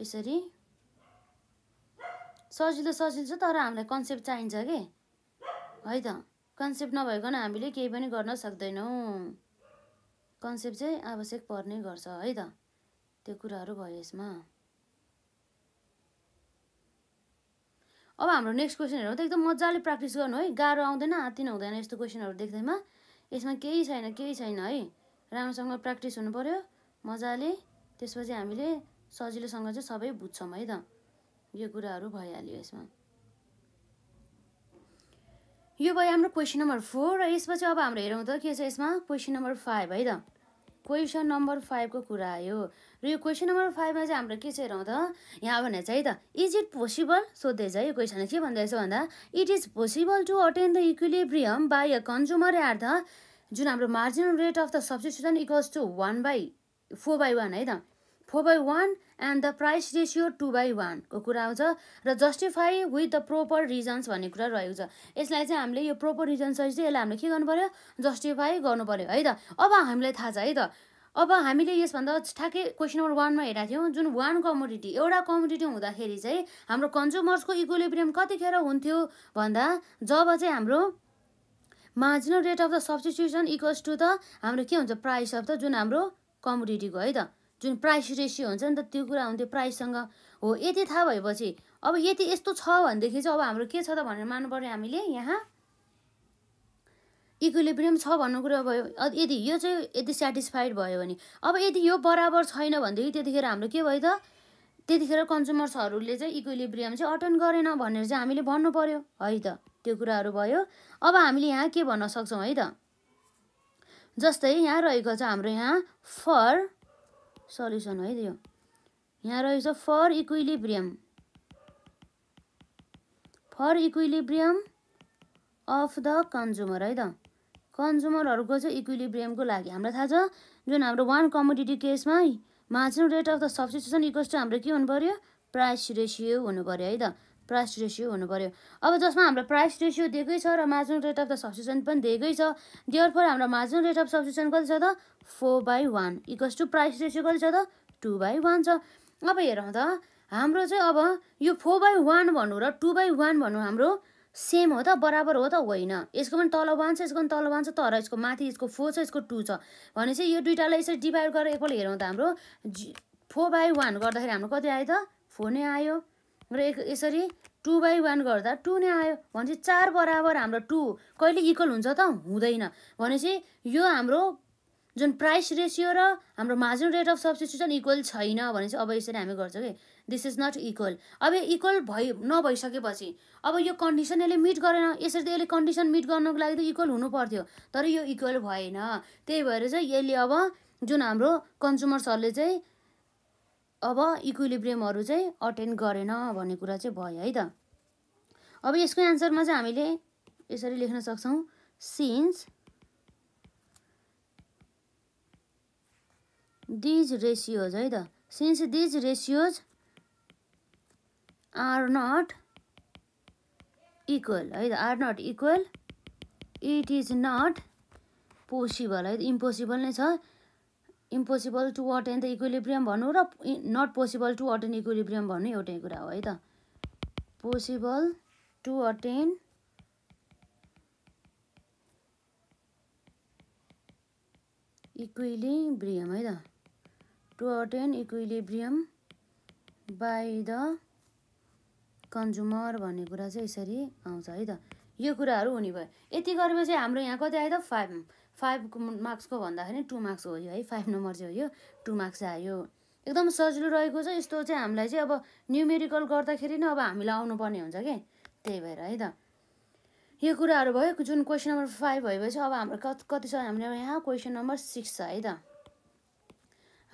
यसरी सजिलो सजिलो छ तर हामीलाई कन्सेप्ट चाहिन्छ कि है त कन्सेप्ट नभइकन हामीले केही पनि गर्न सक्दैनौँ कन्सेप्ट चाहिँ आवश्यक पर्ने गर्छ है त त्यो कुराहरू भयो यसमा अब हाम्रो नेक्स्ट क्वेसनहरू त एकदम मजाले प्र्याक्टिस गर्नु है गाह्रो आउँदैन आँतिन हुँदैन यस्तो क्वेसनहरू देख्दैमा यसमा केही छैन केही छैन है राम्रोसँग प्र्याक्टिस हुनु पऱ्यो मजाले त्यसपछि हामीले सजिलोसँग चाहिँ सबै बुझ्छौँ है त यो कुराहरू भइहाल्यो यसमा यो भयो हाम्रो क्वेसन नम्बर फोर र यसपछि अब हाम्रो हेरौँ त के छ यसमा क्वेसन नम्बर फाइभ है त क्वेसन नम्बर फाइभको कुरा आयो र यो क्वेसन नम्बर फाइभमा चाहिँ हाम्रो के चाहिँ हेरौँ त यहाँ भने चाहिँ त इज इट पोसिबल सोध्दैछ है क्वेसन के भन्दैछ भन्दा it is possible to attain the equilibrium by a consumer at the जुन हाम्रो marginal rate of the substitution equals to one by four by one है त four by one and the price ratio two by वानको कुरा आउँछ र justify with the proper reasons भन्ने कुरा रहेको छ यसलाई चाहिँ हामीले यो प्रोपर रिजन्स चाहिँ यसलाई हामीले के गर्नु पऱ्यो जस्टिफाई गर्नु पऱ्यो है त अब हामीलाई थाहा छ है त अब हामीले यसभन्दा ठ्याक्कै क्वेसन नम्बर वानमा हेरेको थियौँ जुन वान कमोडिटी एउटा कमोडिटी हुँदाखेरि चाहिँ हाम्रो कन्ज्युमर्सको इक्विलिब्रियम कतिखेर हुन्थ्यो भन्दा जब चाहिँ हाम्रो marginal rate of the substitution equals to the हाम्रो के हुन्छ प्राइस अफ द जुन हाम्रो कमोडिटीको है त जुन प्राइस रेसियो हुन्छ नि त त्यो कुरा हुन्थ्यो प्राइससँग हो यति थाहा भएपछि अब यति यस्तो छ भनेदेखि चाहिँ अब हाम्रो के छ त भनेर मान्नु पऱ्यो हामीले यहाँ इक्विलिब्रियम छ भन्नु कुरा भयो यदि यो चाहिँ यदि सेटिस्फाइड भयो भने अब यदि यो बराबर छैन भनेदेखि त्यतिखेर हाम्रो के भयो त त्यतिखेर कन्ज्युमर्सहरूले चाहिँ इक्विलिब्रियम चाहिँ अटेन गरेन भनेर चाहिँ हामीले भन्नु पऱ्यो है त त्यो कुराहरू भयो अब हामीले यहाँ के भन्न सक्छौँ है त जस्तै यहाँ रहेको छ हाम्रो यहाँ फर सल्युसन है त्यो यहाँ रहेछ for equilibrium for equilibrium of the consumer है त कन्ज्युमरहरूको चाहिँ इक्विलिब्रियमको लागि हामीलाई थाहा छ जुन हाम्रो वान कमोडिटी केसमा marginal rate of the substitution equals to हाम्रो के हुनु पऱ्यो प्राइस रेसियो हुनु पऱ्यो है त प्राइस रेसियो हुनु पऱ्यो अब जसमा हाम्रो प्राइस रेसियो दिएकै छ र margin rate of the substitution पनि दिएकै छ डियर फोर हाम्रो मार्जिन रेट अफ सब्सिसन कति छ त four by one equals to price ratio कति छ त टू बाई वान छ अब हेरौँ त हाम्रो चाहिँ अब यो फोर बाई वान भन्नु र टू बाई वान भन्नु हाम्रो सेम हो त बराबर हो त होइन यसको पनि तल वान छ यसको पनि तल वान छ तर यसको माथि यसको फोर छ यसको टू छ भनेपछि यो दुइटालाई यसरी डिभाइड गरेर एकपल्ट हेरौँ त हाम्रो फोर बाई वान गर्दाखेरि हाम्रो कति आयो त फोर नै आयो र यसरी टु बाई वान गर्दा टू नै आयो भनेपछि चार बराबर हाम्रो टू कहिले इक्वल हुन्छ त हुँदैन भनेपछि यो हाम्रो जुन प्राइस रेसियो र हाम्रो margin rate of substitution equal छैन भने चाहिँ अब यसरी हामी गर्छौँ कि दिस इज नट इक्वल अब इक्वल भइ नभइसकेपछि अब यो कन्डिसन यसले मिट गरेन यसरी त यसले कन्डिसन मिट गर्नको लागि त इक्वल हुनु पर्थ्यो तर यो इक्वल भएन त्यही भएर चाहिँ यसले अब जुन हाम्रो कन्ज्युमर्सहरूले चाहिँ अब इक्विलिब्रियमहरू चाहिँ अटेन्ड गरेन भन्ने कुरा चाहिँ भयो है त अब यसको एन्सरमा चाहिँ हामीले यसरी लेख्न सक्छौँ सिन्स दिज रेसियोज है त since these ratios are not equal है त are not equal it is not possible है त इम्पोसिबल नै छ impossible to attain the equilibrium भन्नु र not possible to attain equilibrium भन्नु एउटै कुरा हो है त पोसिबल टु अटेन इक्विलिब्रियम है त to attain equilibrium by the consumer भन्ने कुरा चाहिँ यसरी आउँछ है त यो कुराहरू हुने भयो यति गरेपछि हाम्रो यहाँ कति आयो त फाइभ फाइभ मार्क्सको भन्दाखेरि टु मार्क्स हो यो है फाइभ नम्बर चाहिँ हो यो टु मार्क्स चाहिँ आयो एकदम सजिलो रहेको छ यस्तो चाहिँ हामीलाई चाहिँ अब न्युमेरिकल गर्दाखेरि नै अब हामीलाई आउनुपर्ने हुन्छ कि त्यही भएर है त यो कुराहरू भयो जुन क्वेसन नम्बर फाइभ भएपछि अब हाम्रो कति कति छ हाम्रो यहाँ क्वेसन नम्बर सिक्स छ है त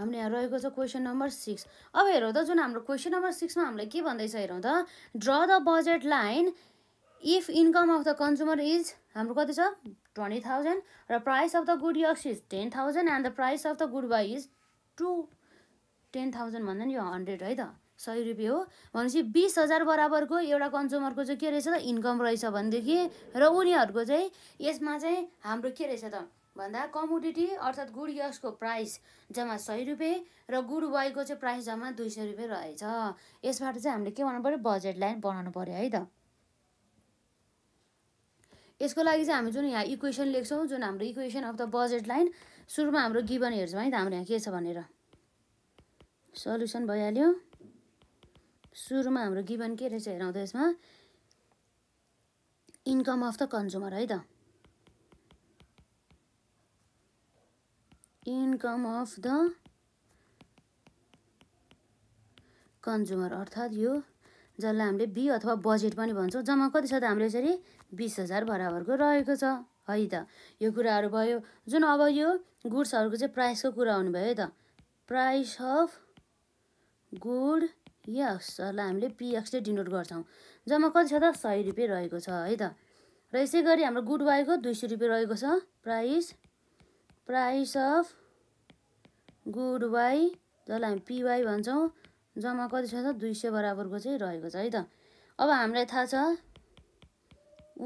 हाम्रो यहाँ रहेको छ क्वेसन नम्बर सिक्स अब हेरौँ त जुन हाम्रो क्वेसन नम्बर सिक्समा हामीलाई के भन्दैछ हेरौँ त draw the budget line if income of the consumer is हाम्रो कति छ ट्वेन्टी थाउजन्ड र price of the good X is ten thousand and the price of the good Y is two ten thousand भन्दा नि यो हन्ड्रेड है त सय रुपियाँ हो भनेपछि बिस हजार बराबरको एउटा कन्ज्युमरको चाहिँ के रहेछ त इन्कम रहेछ भनेदेखि र उनीहरूको चाहिँ यसमा चाहिँ हाम्रो के रहेछ त भन्दा कमोडिटी अर्थात् गुड यक्सको प्राइस जम्मा सय रुपियाँ र गुड वाइको चाहिँ प्राइस जम्मा दुई सय रुपियाँ रहेछ यसबाट चाहिँ हामीले के गर्नु पऱ्यो बजेट लाइन बनाउनु पऱ्यो है त यसको लागि चाहिँ हामी जुन यहाँ इक्वेसन लेख्छौँ जुन हाम्रो equation of the budget line सुरुमा हाम्रो गिभन हेर्छौँ है त हाम्रो यहाँ के छ भनेर सल्युसन भइहाल्यो सुरुमा हाम्रो गिभन के रहेछ त यसमा इन्कम अफ द कन्ज्युमर है त इन्कम अफ द कन्ज्युमर अर्थात् यो जसलाई हामीले बी अथवा बजेट पनि भन्छौँ जम्मा कति छ त हामीले यसरी बिस हजार बराबरको रहेको छ है त यो कुराहरू भयो जुन अब यो गुड्सहरूको चाहिँ प्राइसको कुरा आउनुभयो है त प्राइस अफ गुड यक्सहरूलाई हामीले पिएक्सले डिनोट गर्छौँ जम्मा कति छ त सय रुपियाँ रहेको छ है त र यसै गरी हाम्रो गुड वाईको दुई सय रुपियाँ रहेको छ price price of good Y जसलाई हामी पिवाई भन्छौँ जम्मा कति छ त दुई सय बराबरको चाहिँ रहेको छ है त अब हामीलाई थाहा छ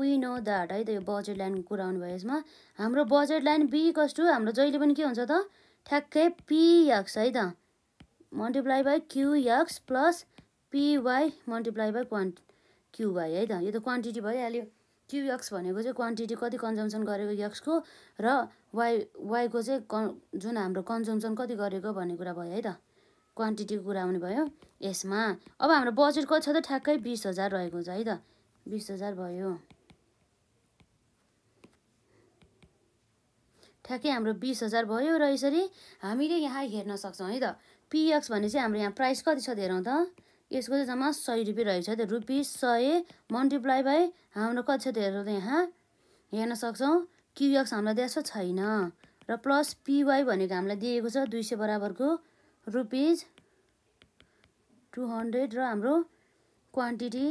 वी नो द्याट है त यो बजेट लाइन कुरा आउनुभयो यसमा हाम्रो बजेट लाइन बी कस टू हाम्रो जहिले पनि के हुन्छ त ठ्याक्कै पिएक्स है त multiply by QX plus PY multiply by quantity QY है त यो त क्वान्टिटी भइहाल्यो क्युएक्स भनेको चाहिँ क्वान्टिटी कति कन्जम्सन गरेको यक्सको र वाइ वाइको चाहिँ क जुन हाम्रो कन्जम्सन कति गरेको भन्ने कुरा भयो है त क्वान्टिटीको कुरा आउने भयो यसमा अब हाम्रो बजेट कति छ त ठ्याक्कै बिस हजार रहेको छ है त बिस हजार भयो ठ्याक्कै हाम्रो बिस हजार भयो र यसरी हामीले यहाँ हेर्न सक्छौँ है त पिएक्स भने चाहिँ हाम्रो यहाँ प्राइस कति छ हेरौँ त यसको चाहिँ जम्मा सय रुपियाँ रहेछ छ त रुपिस सय मल्टिप्लाई बाई हाम्रो कति छ त त यहाँ हेर्न सक्छौँ क्युएक्स हामीलाई दिएको छैन र प्लस पिवाई भनेको हामीलाई दिएको छ दुई सय बराबरको रुपिज टु हन्ड्रेड र हाम्रो क्वान्टिटी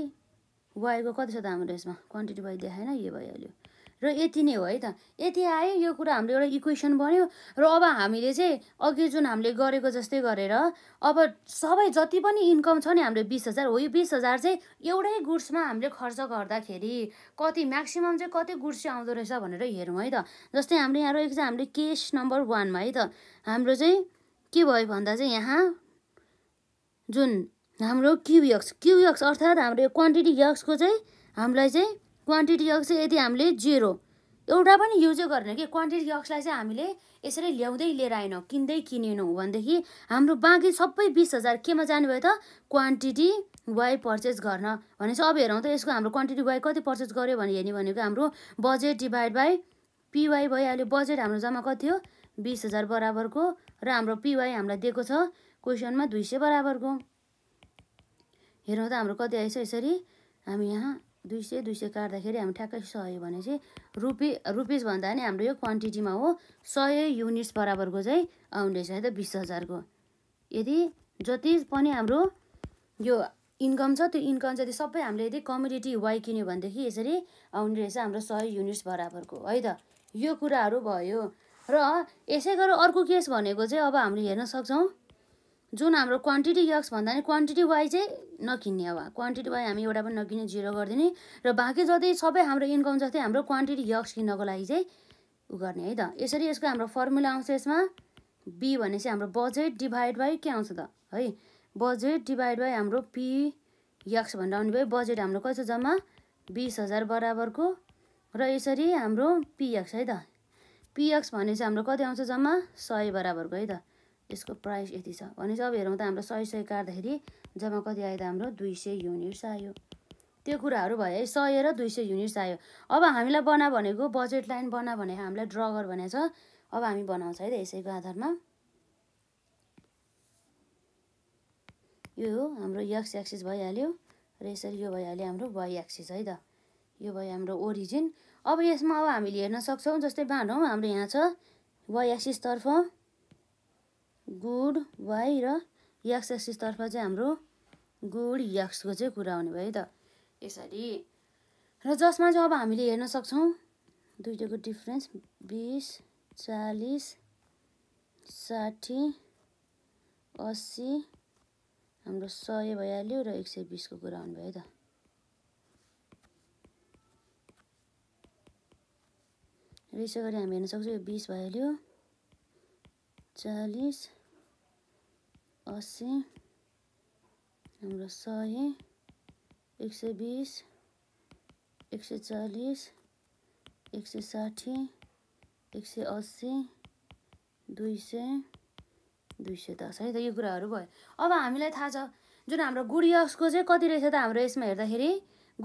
वाईको कति छ त हाम्रो यसमा क्वान्टिटी वाई देखाएन यो भइहाल्यो र यति नै हो है त यति आयो यो कुरा हाम्रो एउटा इक्वेसन बन्यो र अब हामीले चाहिँ अघि जुन हामीले गरेको जस्तै गरेर अब सबै जति पनि इन्कम छ नि हाम्रो बिस हजार हो यो बिस हजार चाहिँ एउटै गुड्समा हामीले खर्च गर्दाखेरि कति म्याक्सिमम् चाहिँ कति गुड्स चाहिँ आउँदो रहेछ भनेर हेरौँ है त जस्तै हाम्रो यहाँ रहेको छ हामीले केस नम्बर वानमा है त हाम्रो चाहिँ के भयो भन्दा चाहिँ यहाँ जुन हाम्रो क्युएक्स क्युएक्स अर्थात् हाम्रो यो क्वान्टिटी यक्सको चाहिँ हामीलाई चाहिँ क्वान्टिटी अक्स चाहिँ यदि हामीले जेरो एउटा पनि युजै गरेन कि क्वान्टिटी अक्सलाई चाहिँ हामीले यसरी ल्याउँदै लिएर आएनौँ किन्दै किनेनौँ भनेदेखि हाम्रो बाँकी सबै बिस हजार केमा जानुभयो त क्वान्टिटी वाइ पर्चेस गर्न भनेपछि अब हेरौँ त यसको हाम्रो क्वान्टिटी वाइ कति पर्चेस गर्यो भने हेर्ने भनेको हाम्रो बजेट डिभाइड बाई पिवाई भइहाल्यो बजेट हाम्रो जम्मा कति हो बिस हजार बराबरको र हाम्रो पिवाई हामीलाई दिएको छ क्वेसनमा दुई सय बराबरको हेरौँ त हाम्रो कति आएछ यसरी हामी यहाँ दुई सय दुई सय काट्दाखेरि हामी ठ्याक्कै सय भने चाहिँ रुपी रुपिस भन्दा नि हाम्रो यो क्वान्टिटीमा हो सय युनिट्स बराबरको चाहिँ आउँदैछ है त बिस हजारको यदि जति पनि हाम्रो यो इन्कम छ त्यो इन्कम जति सबै हामीले यदि कम्युनिटी वाइ किन्यो भनेदेखि यसरी आउने रहेछ हाम्रो सय युनिट्स बराबरको है त यो कुराहरू भयो र यसै गरेर अर्को केस भनेको चाहिँ अब हामीले हेर्न सक्छौँ जुन हाम्रो क्वान्टिटी यक्स भन्दा नि क्वान्टिटी वाइज चाहिँ नकिन्ने अब क्वान्टिटी वाइज हामी एउटा पनि नकिन्ने जिरो गरिदिने र बाँकी जति सबै हाम्रो इन्कम जति हाम्रो क्वान्टिटी यक्स किन्नको लागि चाहिँ उ गर्ने है त यसरी यसको हाम्रो फर्मुला आउँछ यसमा बी भने चाहिँ हाम्रो बजेट डिभाइड बाई के आउँछ त है बजेट डिभाइड बाई हाम्रो पी यक्स भनेर आउने भयो बजेट हाम्रो कति छ जम्मा बिस हजार बराबरको र यसरी हाम्रो पिएक्स है त पिएक्स भने चाहिँ हाम्रो कति आउँछ जम्मा सय बराबरको है त यसको प्राइस यति छ भनेपछि अब हेरौँ त हाम्रो सय सय काट्दाखेरि जम्मा कति आयो त हाम्रो दुई सय युनिट्स आयो त्यो कुराहरू भयो है सय र दुई सय युनिट्स आयो अब हामीलाई बना भनेको बजेट लाइन बना भने हामीलाई ड्रगर भने छ अब हामी बनाउँछ है त यसैको आधारमा यो हो हाम्रो यक्स एक्सिस भइहाल्यो र यसरी यो भइहाल्यो हाम्रो वाइ एक्सिस है त यो भयो हाम्रो ओरिजिन अब यसमा अब हामीले हेर्न सक्छौँ जस्तै बाँधौँ हाम्रो यहाँ छ वाइ एक्सिसतर्फ गुड वाई र यक्स एक्सिसतर्फ चाहिँ हाम्रो गुड यक्सको चाहिँ कुरा हुने भयो है त यसरी र जसमा चाहिँ अब हामीले हेर्न सक्छौँ दुइटाको डिफ्रेन्स बिस चालिस साठी अस्सी हाम्रो सय भइहाल्यो र एक सय बिसको कुरा भयो है त र यसै गरी हामी हेर्न सक्छौँ यो बिस भइहाल्यो चालिस असी हाम्रो सय एक सय बिस एक सय चालिस एक सय साठी एक सय असी दुई सय दुई सय दस है त यो कुराहरू भयो अब हामीलाई थाहा छ जुन हाम्रो गुडी अक्सको चाहिँ कति रहेछ त हाम्रो यसमा हेर्दाखेरि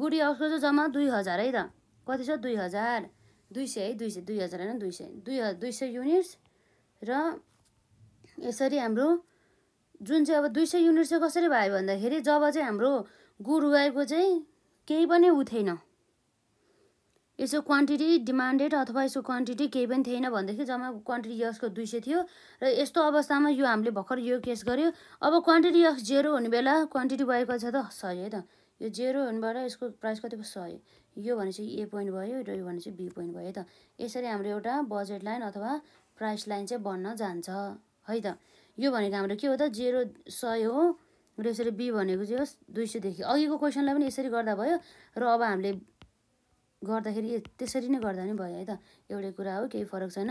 गुडी अक्सको चाहिँ जम्मा दुई हजार है त कति छ दुई हजार दुई सय है दुई सय दुई हजार होइन दुई सय दुई दुई सय युनिट्स र यसरी हाम्रो जुन चाहिँ अब दुई सय युनिट चाहिँ कसरी भयो भन्दाखेरि जब चाहिँ हाम्रो गाईको चाहिँ केही पनि ऊ थिएन यसो क्वान्टिटी डिमान्डेड अथवा यसको क्वान्टिटी केही पनि थिएन भनेदेखि जम्मा क्वान्टिटी यसको दुई सय थियो र यस्तो अवस्थामा यो हामीले भर्खर यो केस गर्यो अब क्वान्टिटी यस जेरो हुने बेला क्वान्टिटी भएको छ त सय है त यो जेरो हुनुबाट यसको प्राइस कतिको सय यो भने चाहिँ ए पोइन्ट भयो र यो भने चाहिँ बी पोइन्ट भयो है त यसरी हाम्रो एउटा बजेट लाइन अथवा प्राइस लाइन चाहिँ बन्न जान्छ है त यो भनेको हाम्रो के हो त जेरो सय हो र यसरी बी भनेको चाहिँ होस् दुई सयदेखि अघिको क्वेसनलाई पनि यसरी गर्दा भयो र अब हामीले गर्दाखेरि त्यसरी नै गर्दा पनि भयो है त एउटै कुरा हो केही फरक छैन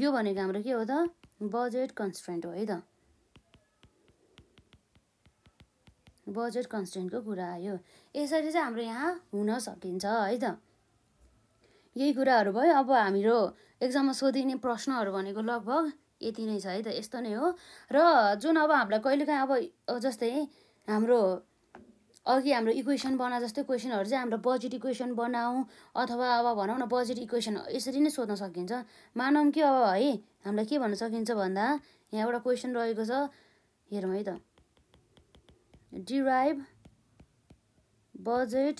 यो भनेको हाम्रो के हो त बजेट कन्सटेन्ट हो है त बजेट कन्सटेन्टको कुरा आयो यसरी चाहिँ हाम्रो यहाँ हुन सकिन्छ है त यही कुराहरू भयो अब हाम्रो एक्जाममा सोधिने प्रश्नहरू भनेको लगभग यति नै छ है त यस्तो नै हो र जुन अब हामीलाई कहिलेकाहीँ अब जस्तै हाम्रो अघि हाम्रो इक्वेसन बना जस्तै क्वेसनहरू चाहिँ हाम्रो बजेट इक्वेसन बनाऊ अथवा अब भनौँ न बजेट इक्वेसन यसरी नै सोध्न सकिन्छ मानौँ कि अब है हामीलाई के भन्न सकिन्छ भन्दा यहाँ एउटा क्वेसन रहेको छ हेरौँ है त डिराइभ बजेट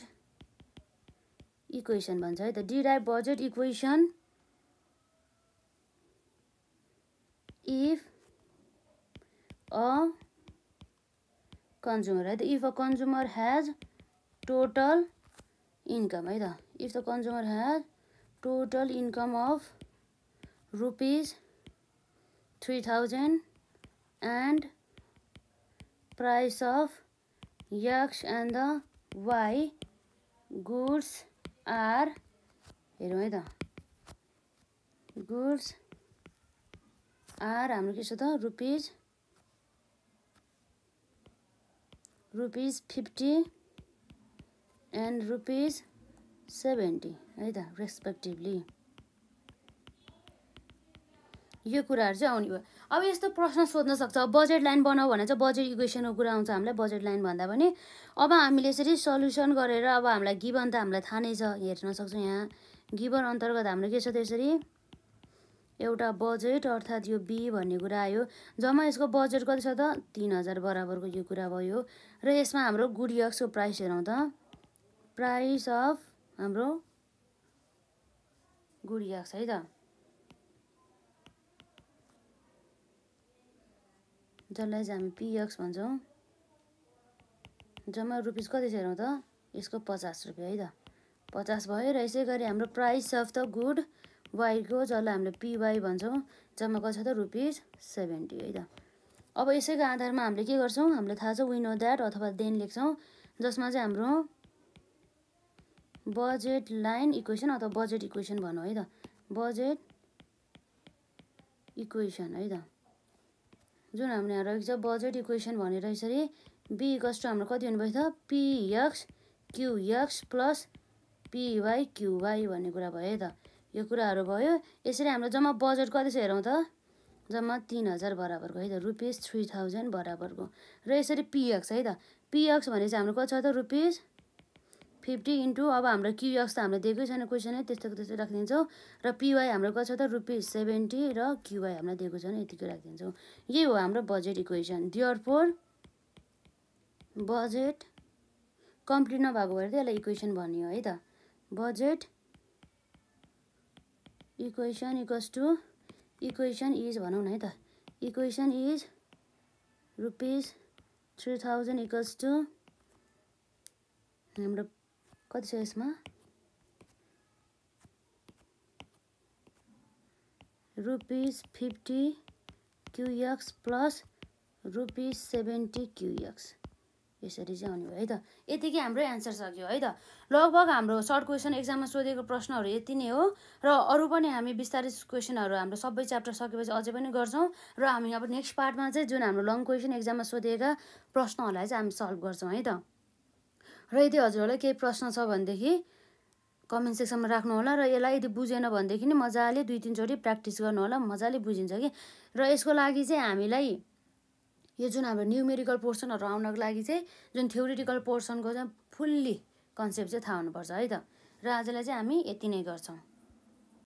इक्वेसन भन्छ है त derive budget equation if a consumer right if a consumer has total income right if the consumer has total income of rupees 3000 and price of x and the y goods are हेरौँ है त गुड्स आर हाम्रो के छ त rupees rupees fifty and rupees seventy है त रेस्पेक्टिभली यो कुराहरू चाहिँ आउने भयो अब यस्तो प्रश्न सोध्न सक्छ बजेट लाइन बनाऊ भने चाहिँ बजेट इक्वेसनको कुरा आउँछ हामीलाई बजेट लाइन भन्दा पनि अब हामीले यसरी सल्युसन गरेर अब हामीलाई गिभन त हामीलाई थाहा नै छ हेर्न सक्छौँ यहाँ गिभन अन्तर्गत हाम्रो के छ त्यसरी एउटा बजेट अर्थात् यो बी भन्ने कुरा आयो जम्मा यसको बजेट कति छ त तिन हजार बराबरको यो कुरा भयो र यसमा हाम्रो गुडियक्सको प्राइस हेरौँ त प्राइस अफ हाम्रो गुडियक्स है त जसलाई चाहिँ हामी पिएक्स भन्छौँ जम्मा रुपिस कति छ हेरौँ त यसको पचास रुपियाँ है त पचास भयो र यसै गरी हाम्रो प्राइस अफ द गुड वाइको जसलाई हामीले पिवाई भन्छौँ जम्मा कति छ त रुपिज सेभेन्टी है त अब यसैको आधारमा हामीले के गर्छौँ हामीले थाहा छ विनो द्याट अथवा देन लेख्छौँ जसमा चाहिँ हाम्रो बजेट लाइन इक्वेसन अथवा बजेट इक्वेसन भनौँ है त बजेट इक्वेसन है त जुन हामीले यहाँ रहेको छ बजेट इक्वेसन भनेर यसरी बी इक्वस हाम्रो कति हुनुपर्छ पिएक्स क्युएक्स प्लस पिवाई क्युवाई भन्ने कुरा भयो है त यो कुराहरू भयो यसरी हाम्रो जम्मा बजेट कति छ हेरौँ त जम्मा तिन हजार बराबरको है त रुपिस थ्री थाउजन्ड बराबरको र यसरी पिएक्स है त पिएक्स भने चाहिँ हाम्रो कति छ त रुपिस फिफ्टी इन्टु अब हाम्रो क्युएक्स त हामीले दिएकै छैन क्वेसन है त्यस्तो त्यस्तो राखिदिन्छौँ र पिवाई हाम्रो कति छ त रुपिस सेभेन्टी र क्युवाई हामीलाई दिएको छैन यतिको राखिदिन्छौँ यही हो हाम्रो budget equation therefore budget complete नभएको भएर त यसलाई इक्वेसन भनियो है त budget equation equals to equation is भनौँ न है त equation is rupees three thousand equals to हाम्रो कति छ यसमा rupees fifty QX plus rupees seventy QX यसरी चाहिँ आउने भयो है त यतिकै हाम्रो एन्सर सक्यो है त लगभग हाम्रो सर्ट क्वेसन एक्जाममा सोधेको प्रश्नहरू यति नै हो र अरू पनि हामी बिस्तारै क्वेसनहरू हाम्रो सबै च्याप्टर सकेपछि अझै पनि गर्छौँ र हामी अब नेक्स्ट पार्टमा चाहिँ जुन हाम्रो लङ क्वेसन एक्जाममा सोधेका प्रश्नहरूलाई चाहिँ हामी सल्भ गर्छौँ है त र यदि हजुरहरूलाई केही प्रश्न छ भनेदेखि कमेन्ट सेक्सनमा राख्नुहोला र यसलाई यदि बुझेन भनेदेखि नै मजाले दुई तिनचोटि प्र्याक्टिस गर्नुहोला मजाले बुझिन्छ कि र यसको लागि चाहिँ हामीलाई यो जुन हाम्रो न्युमेरिकल पोर्सनहरू आउनको लागि चाहिँ जुन थ्योरिटिकल पोर्सनको चाहिँ फुल्ली कन्सेप्ट चाहिँ थाहा हुनुपर्छ है त र आजलाई चाहिँ हामी यति नै गर्छौँ